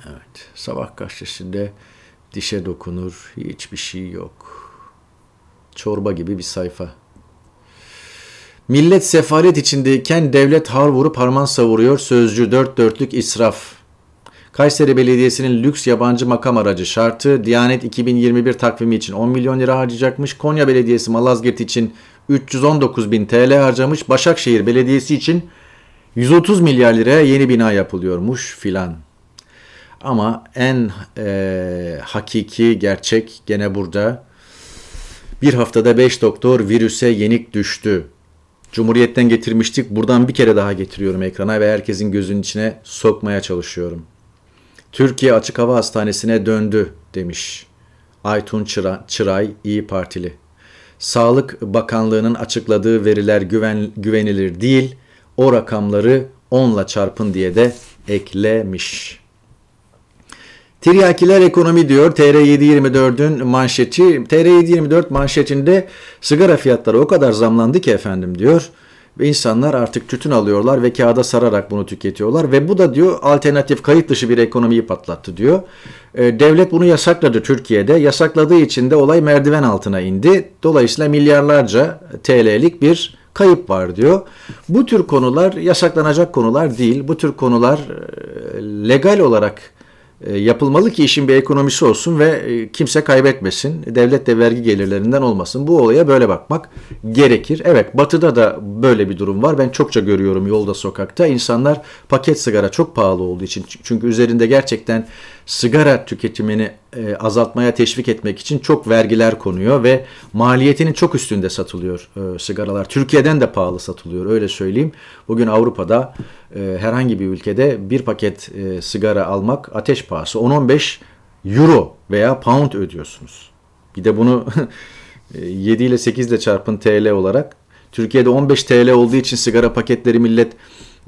Speaker 1: Evet sabah gazetesinde Dişe dokunur, hiçbir şey yok. Çorba gibi bir sayfa. Millet sefalet içindeyken devlet har vurup harman savuruyor. Sözcü dört dörtlük israf. Kayseri Belediyesi'nin lüks yabancı makam aracı şartı Diyanet 2021 takvimi için 10 milyon lira harcayacakmış. Konya Belediyesi Malazgirt için 319 bin TL harcamış. Başakşehir Belediyesi için 130 milyar liraya yeni bina yapılıyormuş filan. Ama en e, hakiki gerçek gene burada. Bir haftada beş doktor virüse yenik düştü. Cumhuriyet'ten getirmiştik. Buradan bir kere daha getiriyorum ekrana ve herkesin gözünün içine sokmaya çalışıyorum. Türkiye Açık Hava Hastanesi'ne döndü demiş. Aytun Çıra, Çıray İyi Partili. Sağlık Bakanlığı'nın açıkladığı veriler güven, güvenilir değil. O rakamları onla çarpın diye de eklemiş. Tiryakiler ekonomi diyor TR724'ün manşeti. TR724 manşetinde sigara fiyatları o kadar zamlandı ki efendim diyor. Ve insanlar artık tütün alıyorlar ve kağıda sararak bunu tüketiyorlar. Ve bu da diyor alternatif kayıt dışı bir ekonomiyi patlattı diyor. Ee, devlet bunu yasakladı Türkiye'de. Yasakladığı için de olay merdiven altına indi. Dolayısıyla milyarlarca TL'lik bir kayıp var diyor. Bu tür konular yasaklanacak konular değil. Bu tür konular e, legal olarak e, yapılmalı ki işin bir ekonomisi olsun ve e, kimse kaybetmesin. Devlet de vergi gelirlerinden olmasın. Bu olaya böyle bakmak gerekir. Evet batıda da böyle bir durum var. Ben çokça görüyorum yolda sokakta. insanlar paket sigara çok pahalı olduğu için çünkü üzerinde gerçekten sigara tüketimini e, azaltmaya teşvik etmek için çok vergiler konuyor ve maliyetinin çok üstünde satılıyor e, sigaralar. Türkiye'den de pahalı satılıyor öyle söyleyeyim. Bugün Avrupa'da e, herhangi bir ülkede bir paket sigara almak ateş pahası. 10-15 euro veya pound ödüyorsunuz. Bir de bunu 7 ile 8 ile çarpın TL olarak. Türkiye'de 15 TL olduğu için sigara paketleri millet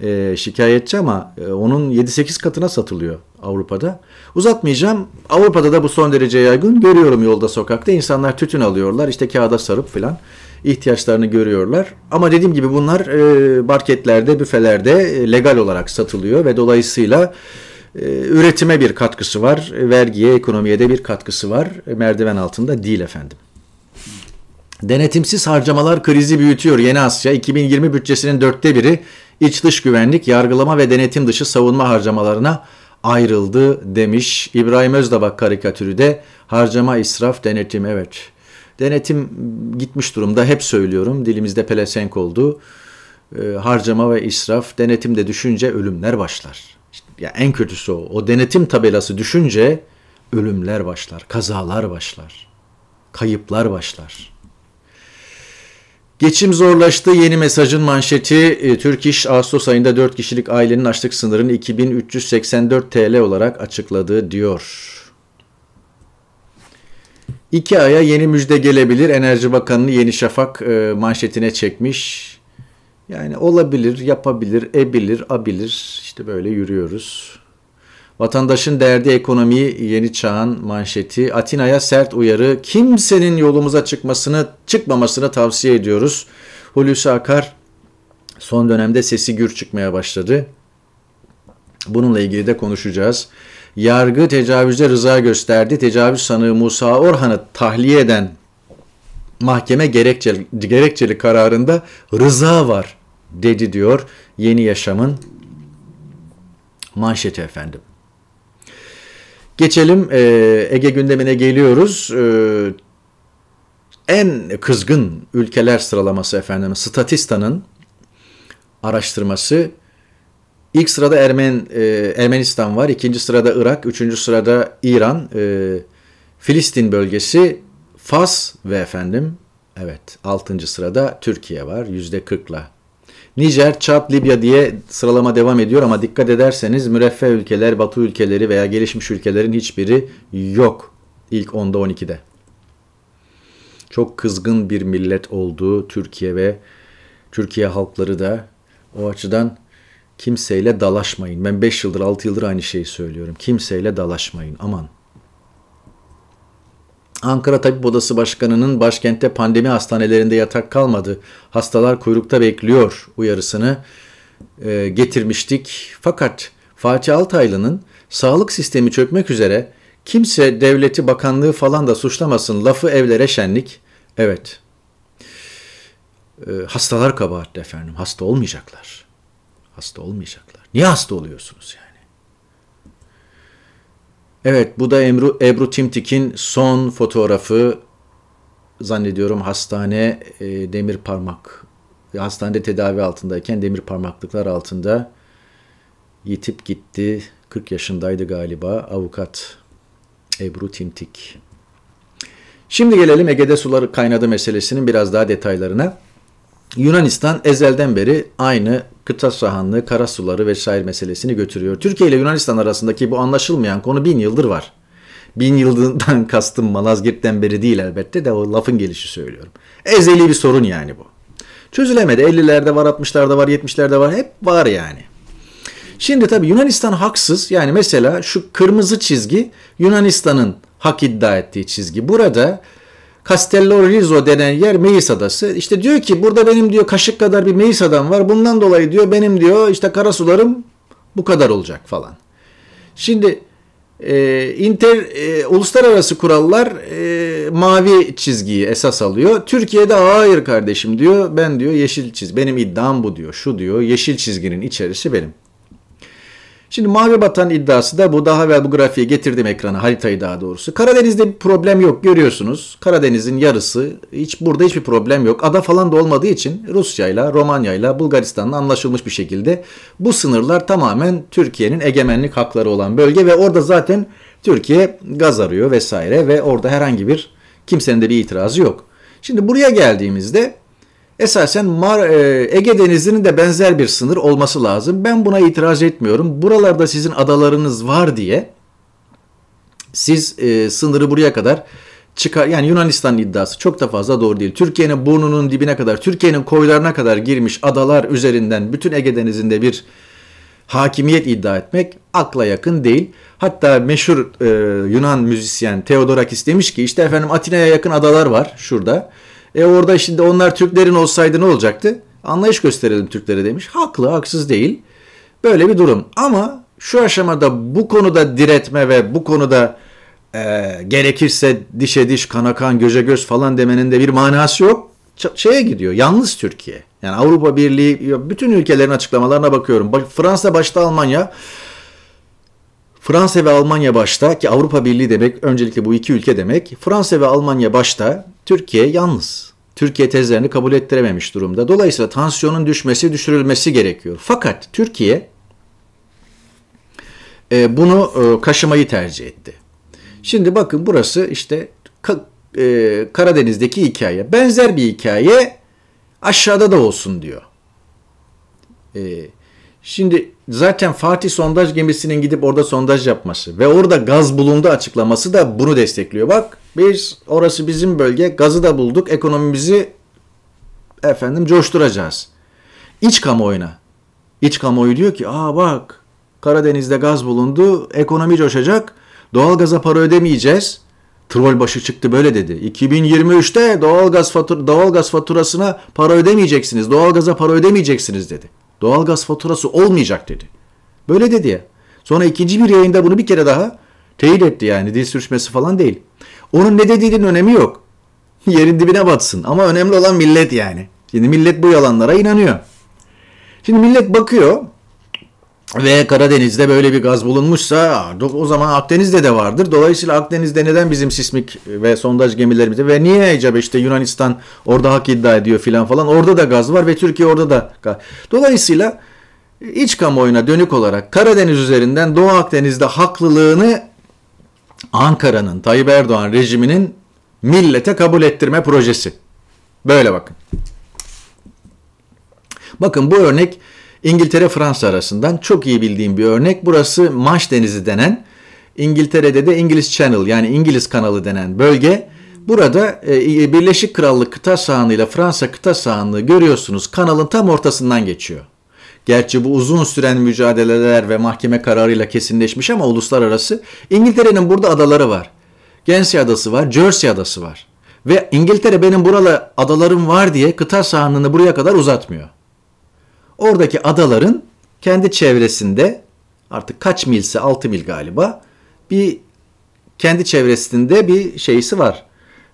Speaker 1: e, şikayetçi ama e, onun 7-8 katına satılıyor Avrupa'da. Uzatmayacağım. Avrupa'da da bu son derece yaygın. Görüyorum yolda sokakta insanlar tütün alıyorlar. işte kağıda sarıp filan ihtiyaçlarını görüyorlar. Ama dediğim gibi bunlar e, marketlerde, büfelerde e, legal olarak satılıyor ve dolayısıyla e, üretime bir katkısı var. Vergiye, ekonomiye de bir katkısı var. E, merdiven altında değil efendim. Denetimsiz harcamalar krizi büyütüyor. Yeni Asya 2020 bütçesinin dörtte biri iç dış güvenlik, yargılama ve denetim dışı savunma harcamalarına ayrıldı demiş. İbrahim Özdabak karikatürü de harcama, israf, denetim evet. Denetim gitmiş durumda hep söylüyorum dilimizde pelesenk oldu. E, harcama ve israf denetimde düşünce ölümler başlar. İşte, ya en kötüsü o. O denetim tabelası düşünce ölümler başlar, kazalar başlar, kayıplar başlar. Geçim zorlaştı. Yeni mesajın manşeti ee, Türk İş Ağustos ayında 4 kişilik ailenin açlık sınırını 2384 TL olarak açıkladı diyor. İki aya yeni müjde gelebilir. Enerji Bakanı'nı Yeni Şafak e, manşetine çekmiş. Yani olabilir, yapabilir, ebilir, abilir. İşte böyle yürüyoruz. Vatandaşın derdi ekonomi yeni çağın manşeti. Atina'ya sert uyarı. Kimsenin yolumuza çıkmasını çıkmamasını tavsiye ediyoruz. Hulusi Akar son dönemde sesi gür çıkmaya başladı. Bununla ilgili de konuşacağız. Yargı tecavüzde rıza gösterdi. Tecavüz sanığı Musa Orhan'ı tahliye eden mahkeme gerekçeli, gerekçeli kararında rıza var dedi diyor Yeni Yaşam'ın manşeti efendim. Geçelim e, Ege gündemine geliyoruz. E, en kızgın ülkeler sıralaması efendim. Statista'nın araştırması. İlk sırada Ermen, e, Ermenistan var. ikinci sırada Irak. Üçüncü sırada İran. E, Filistin bölgesi. Fas ve efendim evet altıncı sırada Türkiye var. Yüzde 40'la. Nijer, Çad, Libya diye sıralama devam ediyor ama dikkat ederseniz müreffeh ülkeler, batı ülkeleri veya gelişmiş ülkelerin hiçbiri yok ilk 10'da 12'de. Çok kızgın bir millet olduğu Türkiye ve Türkiye halkları da o açıdan kimseyle dalaşmayın. Ben 5 yıldır 6 yıldır aynı şeyi söylüyorum. Kimseyle dalaşmayın aman. Ankara Tabip Odası Başkanı'nın başkentte pandemi hastanelerinde yatak kalmadı, hastalar kuyrukta bekliyor uyarısını e, getirmiştik. Fakat Fatih Altaylı'nın sağlık sistemi çökmek üzere kimse devleti bakanlığı falan da suçlamasın lafı evlere şenlik. Evet e, hastalar kabahatli efendim hasta olmayacaklar. Hasta olmayacaklar. Niye hasta oluyorsunuz yani? Evet bu da Ebru, Ebru Timtik'in son fotoğrafı zannediyorum hastane e, demir parmak hastanede tedavi altındayken demir parmaklıklar altında yitip gitti. 40 yaşındaydı galiba avukat Ebru Timtik. Şimdi gelelim Ege'de suları kaynadı meselesinin biraz daha detaylarına. Yunanistan ezelden beri aynı kıta sahanlığı, karasuları vesaire meselesini götürüyor. Türkiye ile Yunanistan arasındaki bu anlaşılmayan konu bin yıldır var. Bin yıldan kastım Malazgirt'ten beri değil elbette de o lafın gelişi söylüyorum. Ezeli bir sorun yani bu. Çözülemedi. 50'lerde var, 60'larda var, 70'lerde var. Hep var yani. Şimdi tabii Yunanistan haksız. Yani mesela şu kırmızı çizgi Yunanistan'ın hak iddia ettiği çizgi. Burada Castello Rizzo denen yer Meis Adası. İşte diyor ki burada benim diyor kaşık kadar bir Meis Adam var. Bundan dolayı diyor benim diyor işte karasularım bu kadar olacak falan. Şimdi e, inter e, uluslararası kurallar e, mavi çizgiyi esas alıyor. Türkiye'de hayır kardeşim diyor. Ben diyor yeşil çiz. Benim iddiam bu diyor. Şu diyor yeşil çizginin içerisi benim. Şimdi Mavi Vatan iddiası da bu daha evvel bu grafiği getirdim ekrana haritayı daha doğrusu. Karadeniz'de bir problem yok görüyorsunuz. Karadeniz'in yarısı hiç burada hiçbir problem yok. Ada falan da olmadığı için Rusya'yla, Romanya'yla, Bulgaristan'la anlaşılmış bir şekilde bu sınırlar tamamen Türkiye'nin egemenlik hakları olan bölge ve orada zaten Türkiye gaz arıyor vesaire ve orada herhangi bir kimsenin de bir itirazı yok. Şimdi buraya geldiğimizde Esasen Mar e, Ege Denizi'nin de benzer bir sınır olması lazım. Ben buna itiraz etmiyorum. Buralarda sizin adalarınız var diye siz e, sınırı buraya kadar çıkar yani Yunanistan iddiası çok da fazla doğru değil. Türkiye'nin burnunun dibine kadar, Türkiye'nin koylarına kadar girmiş adalar üzerinden bütün Ege Denizi'nde bir hakimiyet iddia etmek akla yakın değil. Hatta meşhur e, Yunan müzisyen Theodorakis demiş ki işte efendim Atina'ya yakın adalar var şurada. E orada şimdi onlar Türklerin olsaydı ne olacaktı? Anlayış gösterelim Türklere demiş. Haklı, haksız değil. Böyle bir durum. Ama şu aşamada bu konuda diretme ve bu konuda e, gerekirse dişe diş, kana kan, göze göz falan demenin de bir manası yok. Ç- şeye gidiyor. Yalnız Türkiye. Yani Avrupa Birliği bütün ülkelerin açıklamalarına bakıyorum. Fransa başta Almanya Fransa ve Almanya başta ki Avrupa Birliği demek öncelikle bu iki ülke demek. Fransa ve Almanya başta Türkiye yalnız. Türkiye tezlerini kabul ettirememiş durumda. Dolayısıyla tansiyonun düşmesi, düşürülmesi gerekiyor. Fakat Türkiye e, bunu e, kaşımayı tercih etti. Şimdi bakın burası işte ka, e, Karadeniz'deki hikaye. Benzer bir hikaye aşağıda da olsun diyor. E, Şimdi zaten Fatih sondaj gemisinin gidip orada sondaj yapması ve orada gaz bulundu açıklaması da bunu destekliyor. Bak biz orası bizim bölge gazı da bulduk ekonomimizi efendim coşturacağız. İç kamuoyuna. İç kamuoyu diyor ki aa bak Karadeniz'de gaz bulundu ekonomi coşacak doğalgaza para ödemeyeceğiz. Troll başı çıktı böyle dedi. 2023'te doğalgaz fatur doğalgaz faturasına para ödemeyeceksiniz. Doğalgaza para ödemeyeceksiniz dedi. Doğalgaz faturası olmayacak dedi. Böyle dedi ya. Sonra ikinci bir yayında bunu bir kere daha teyit etti yani dil sürçmesi falan değil. Onun ne dediğinin önemi yok. Yerin dibine batsın ama önemli olan millet yani. Şimdi millet bu yalanlara inanıyor. Şimdi millet bakıyor ve Karadeniz'de böyle bir gaz bulunmuşsa o zaman Akdeniz'de de vardır. Dolayısıyla Akdeniz'de neden bizim sismik ve sondaj gemilerimizde ve niye acaba işte Yunanistan orada hak iddia ediyor filan falan orada da gaz var ve Türkiye orada da Dolayısıyla iç kamuoyuna dönük olarak Karadeniz üzerinden Doğu Akdeniz'de haklılığını Ankara'nın Tayyip Erdoğan rejiminin millete kabul ettirme projesi. Böyle bakın. Bakın bu örnek İngiltere-Fransa arasından çok iyi bildiğim bir örnek. Burası Manş Denizi denen İngiltere'de de İngiliz Channel yani İngiliz kanalı denen bölge. Burada e, Birleşik Krallık kıta sahanıyla Fransa kıta sahanlığı görüyorsunuz kanalın tam ortasından geçiyor. Gerçi bu uzun süren mücadeleler ve mahkeme kararıyla kesinleşmiş ama uluslararası. İngiltere'nin burada adaları var. Guernsey adası var, Jersey adası var. Ve İngiltere benim buralı adalarım var diye kıta sahanlığını buraya kadar uzatmıyor. Oradaki adaların kendi çevresinde artık kaç milse 6 mil galiba bir kendi çevresinde bir şeysi var.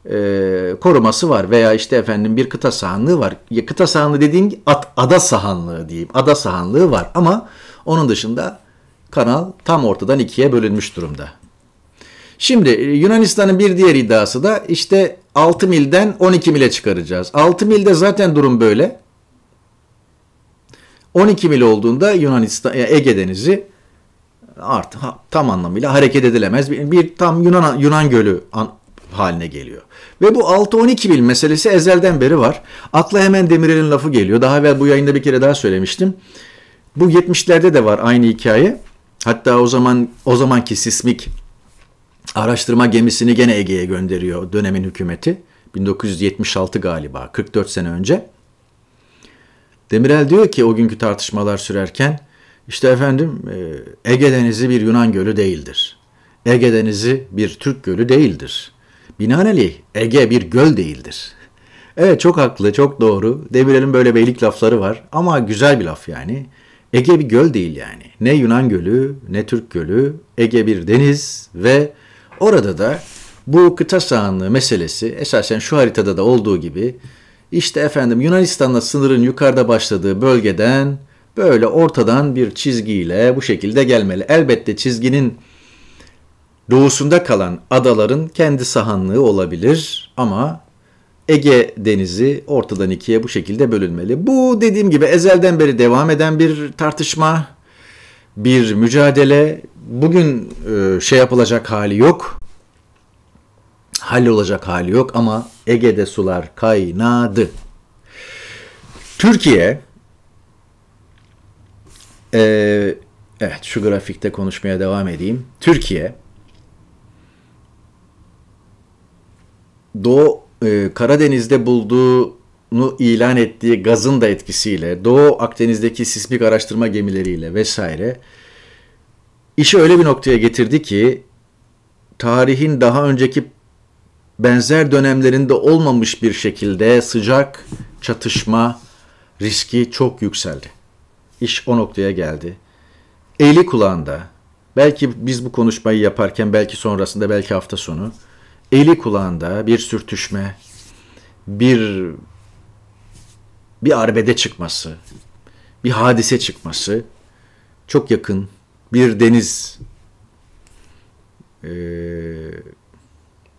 Speaker 1: E, koruması var veya işte efendim bir kıta sahanlığı var. Ya, kıta sahanlığı dediğim at, ada sahanlığı diyeyim. Ada sahanlığı var ama onun dışında kanal tam ortadan ikiye bölünmüş durumda. Şimdi e, Yunanistan'ın bir diğer iddiası da işte 6 milden 12 mile çıkaracağız. 6 milde zaten durum böyle. 12 mil olduğunda Yunanistan e, Ege Denizi artık tam anlamıyla hareket edilemez bir, bir tam Yunan Yunan Gölü an, haline geliyor. Ve bu 6-12 mil meselesi ezelden beri var. Akla hemen Demirel'in lafı geliyor. Daha evvel bu yayında bir kere daha söylemiştim. Bu 70'lerde de var aynı hikaye. Hatta o zaman o zamanki sismik araştırma gemisini gene Ege'ye gönderiyor dönemin hükümeti. 1976 galiba 44 sene önce. Demirel diyor ki o günkü tartışmalar sürerken işte efendim e, Ege Denizi bir Yunan gölü değildir. Ege Denizi bir Türk gölü değildir. Binaenaleyh Ege bir göl değildir. Evet çok haklı, çok doğru. Demirel'in böyle beylik lafları var ama güzel bir laf yani. Ege bir göl değil yani. Ne Yunan gölü ne Türk gölü. Ege bir deniz ve orada da bu kıta sahanlığı meselesi esasen şu haritada da olduğu gibi işte efendim Yunanistan'la sınırın yukarıda başladığı bölgeden böyle ortadan bir çizgiyle bu şekilde gelmeli. Elbette çizginin doğusunda kalan adaların kendi sahanlığı olabilir ama Ege Denizi ortadan ikiye bu şekilde bölünmeli. Bu dediğim gibi ezelden beri devam eden bir tartışma, bir mücadele. Bugün e, şey yapılacak hali yok. Hal olacak hali yok ama Ege'de sular kaynadı. Türkiye, e, evet şu grafikte konuşmaya devam edeyim. Türkiye, Doğu e, Karadeniz'de bulduğunu ilan ettiği gazın da etkisiyle, Doğu Akdeniz'deki sismik araştırma gemileriyle vesaire işi öyle bir noktaya getirdi ki tarihin daha önceki benzer dönemlerinde olmamış bir şekilde sıcak çatışma riski çok yükseldi. İş o noktaya geldi. Eli kulağında, belki biz bu konuşmayı yaparken, belki sonrasında, belki hafta sonu, eli kulağında bir sürtüşme, bir bir arbede çıkması, bir hadise çıkması çok yakın bir deniz e,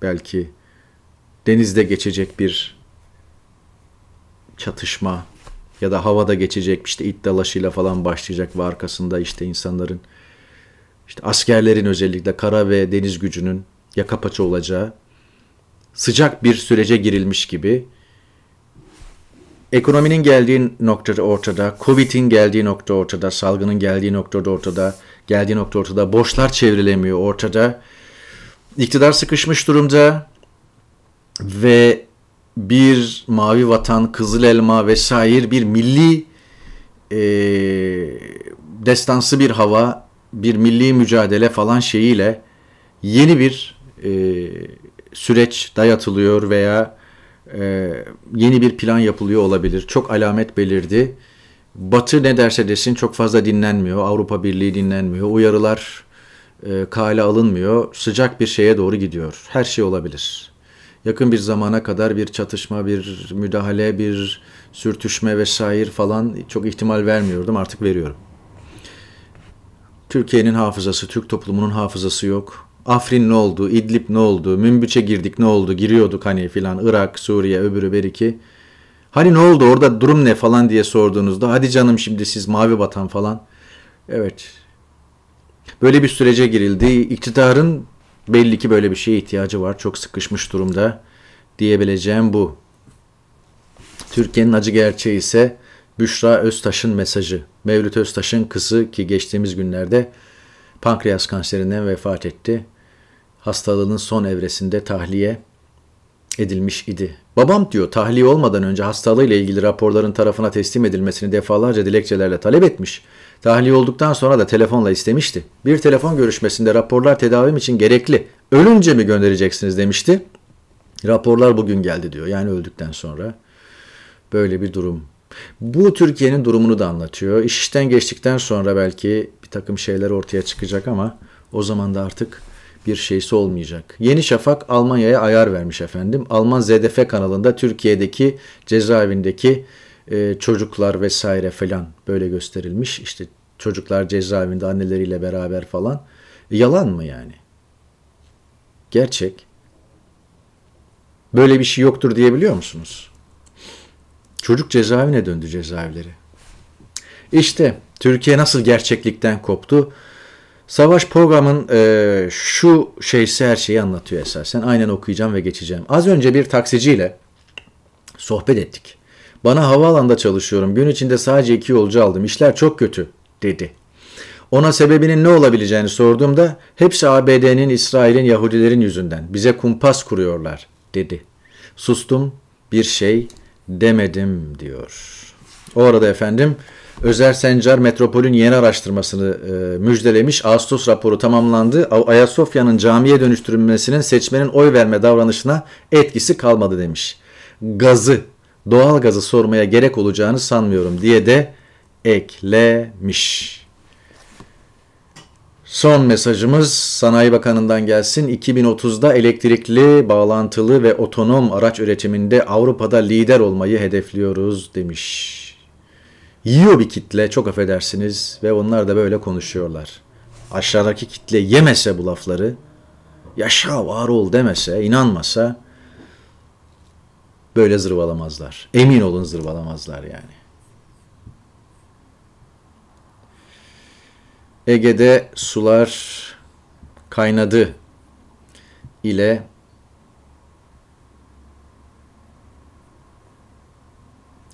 Speaker 1: belki denizde geçecek bir çatışma ya da havada geçecek işte it falan başlayacak ve arkasında işte insanların işte askerlerin özellikle kara ve deniz gücünün yaka paça olacağı sıcak bir sürece girilmiş gibi ekonominin geldiği noktada ortada, Covid'in geldiği nokta ortada, salgının geldiği noktada ortada, geldiği nokta ortada, borçlar çevrilemiyor ortada. İktidar sıkışmış durumda ve bir Mavi Vatan, Kızıl Elma vesaire bir milli e, destansı bir hava, bir milli mücadele falan şeyiyle yeni bir e, süreç dayatılıyor veya e, yeni bir plan yapılıyor olabilir. Çok alamet belirdi. Batı ne derse desin çok fazla dinlenmiyor. Avrupa Birliği dinlenmiyor. Uyarılar e, kale alınmıyor. Sıcak bir şeye doğru gidiyor. Her şey olabilir yakın bir zamana kadar bir çatışma, bir müdahale, bir sürtüşme vesaire falan çok ihtimal vermiyordum. Artık veriyorum. Türkiye'nin hafızası, Türk toplumunun hafızası yok. Afrin ne oldu, İdlib ne oldu, Münbiç'e girdik ne oldu, giriyorduk hani filan, Irak, Suriye, öbürü beriki. Hani ne oldu orada durum ne falan diye sorduğunuzda hadi canım şimdi siz mavi vatan falan. Evet. Böyle bir sürece girildi. İktidarın belli ki böyle bir şeye ihtiyacı var. Çok sıkışmış durumda diyebileceğim bu. Türkiye'nin acı gerçeği ise Büşra Öztaş'ın mesajı. Mevlüt Öztaş'ın kızı ki geçtiğimiz günlerde pankreas kanserinden vefat etti. Hastalığının son evresinde tahliye edilmiş idi. Babam diyor tahliye olmadan önce hastalığıyla ilgili raporların tarafına teslim edilmesini defalarca dilekçelerle talep etmiş. Tahliye olduktan sonra da telefonla istemişti. Bir telefon görüşmesinde raporlar tedavim için gerekli. Ölünce mi göndereceksiniz demişti. Raporlar bugün geldi diyor. Yani öldükten sonra. Böyle bir durum. Bu Türkiye'nin durumunu da anlatıyor. İş işten geçtikten sonra belki bir takım şeyler ortaya çıkacak ama o zaman da artık bir şeysi olmayacak. Yeni Şafak Almanya'ya ayar vermiş efendim. Alman ZDF kanalında Türkiye'deki cezaevindeki e, çocuklar vesaire falan böyle gösterilmiş. İşte çocuklar cezaevinde anneleriyle beraber falan. E, yalan mı yani? Gerçek. Böyle bir şey yoktur diyebiliyor musunuz? Çocuk cezaevine döndü cezaevleri. İşte Türkiye nasıl gerçeklikten koptu? Savaş programın e, şu şeysi her şeyi anlatıyor esasen. Aynen okuyacağım ve geçeceğim. Az önce bir taksiciyle sohbet ettik. Bana havaalanında çalışıyorum. Gün içinde sadece iki yolcu aldım. İşler çok kötü dedi. Ona sebebinin ne olabileceğini sorduğumda hepsi ABD'nin, İsrail'in, Yahudilerin yüzünden. Bize kumpas kuruyorlar dedi. Sustum bir şey demedim diyor. O arada efendim Özer Sencar Metropol'ün yeni araştırmasını e, müjdelemiş. Ağustos raporu tamamlandı. Ayasofya'nın camiye dönüştürülmesinin seçmenin oy verme davranışına etkisi kalmadı demiş. Gazı doğalgazı sormaya gerek olacağını sanmıyorum diye de eklemiş. Son mesajımız Sanayi Bakanı'ndan gelsin. 2030'da elektrikli, bağlantılı ve otonom araç üretiminde Avrupa'da lider olmayı hedefliyoruz demiş. Yiyor bir kitle çok affedersiniz ve onlar da böyle konuşuyorlar. Aşağıdaki kitle yemese bu lafları, yaşa var ol demese, inanmasa böyle zırvalamazlar. Emin olun zırvalamazlar yani. Ege'de sular kaynadı ile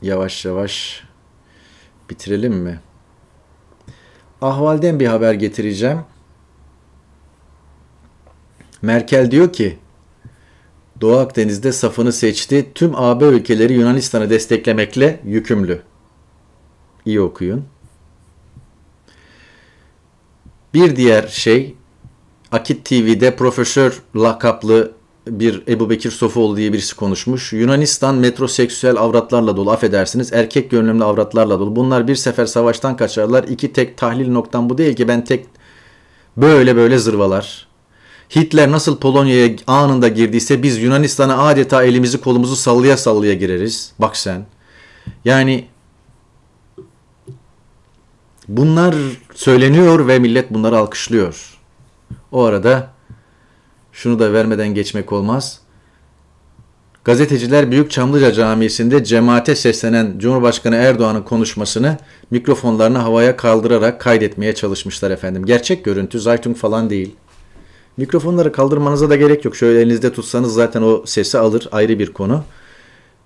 Speaker 1: yavaş yavaş bitirelim mi? Ahvalden bir haber getireceğim. Merkel diyor ki Doğu Akdeniz'de safını seçti. Tüm AB ülkeleri Yunanistan'ı desteklemekle yükümlü. İyi okuyun. Bir diğer şey Akit TV'de profesör lakaplı bir Ebu Bekir Sofuoğlu diye birisi konuşmuş. Yunanistan metroseksüel avratlarla dolu affedersiniz. Erkek görünümlü avratlarla dolu. Bunlar bir sefer savaştan kaçarlar. İki tek tahlil noktam bu değil ki ben tek böyle böyle zırvalar. Hitler nasıl Polonya'ya anında girdiyse biz Yunanistan'a adeta elimizi kolumuzu sallaya sallaya gireriz. Bak sen. Yani bunlar söyleniyor ve millet bunları alkışlıyor. O arada şunu da vermeden geçmek olmaz. Gazeteciler Büyük Çamlıca Camisinde cemaate seslenen Cumhurbaşkanı Erdoğan'ın konuşmasını mikrofonlarını havaya kaldırarak kaydetmeye çalışmışlar efendim. Gerçek görüntü, zaytung falan değil. Mikrofonları kaldırmanıza da gerek yok. Şöyle elinizde tutsanız zaten o sesi alır. Ayrı bir konu.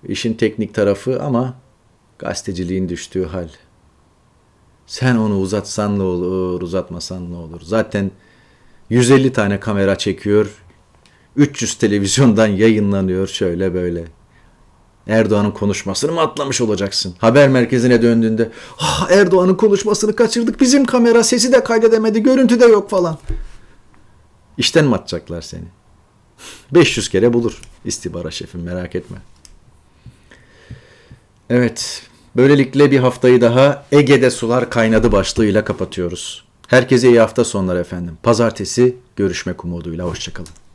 Speaker 1: İşin teknik tarafı ama gazeteciliğin düştüğü hal. Sen onu uzatsan ne olur, uzatmasan ne olur. Zaten 150 tane kamera çekiyor. 300 televizyondan yayınlanıyor şöyle böyle. Erdoğan'ın konuşmasını mı atlamış olacaksın? Haber merkezine döndüğünde ah, Erdoğan'ın konuşmasını kaçırdık bizim kamera sesi de kaydedemedi görüntü de yok falan. İşten mi atacaklar seni? 500 kere bulur istihbarat şefim merak etme. Evet, böylelikle bir haftayı daha Ege'de sular kaynadı başlığıyla kapatıyoruz. Herkese iyi hafta sonları efendim. Pazartesi görüşmek umuduyla hoşçakalın.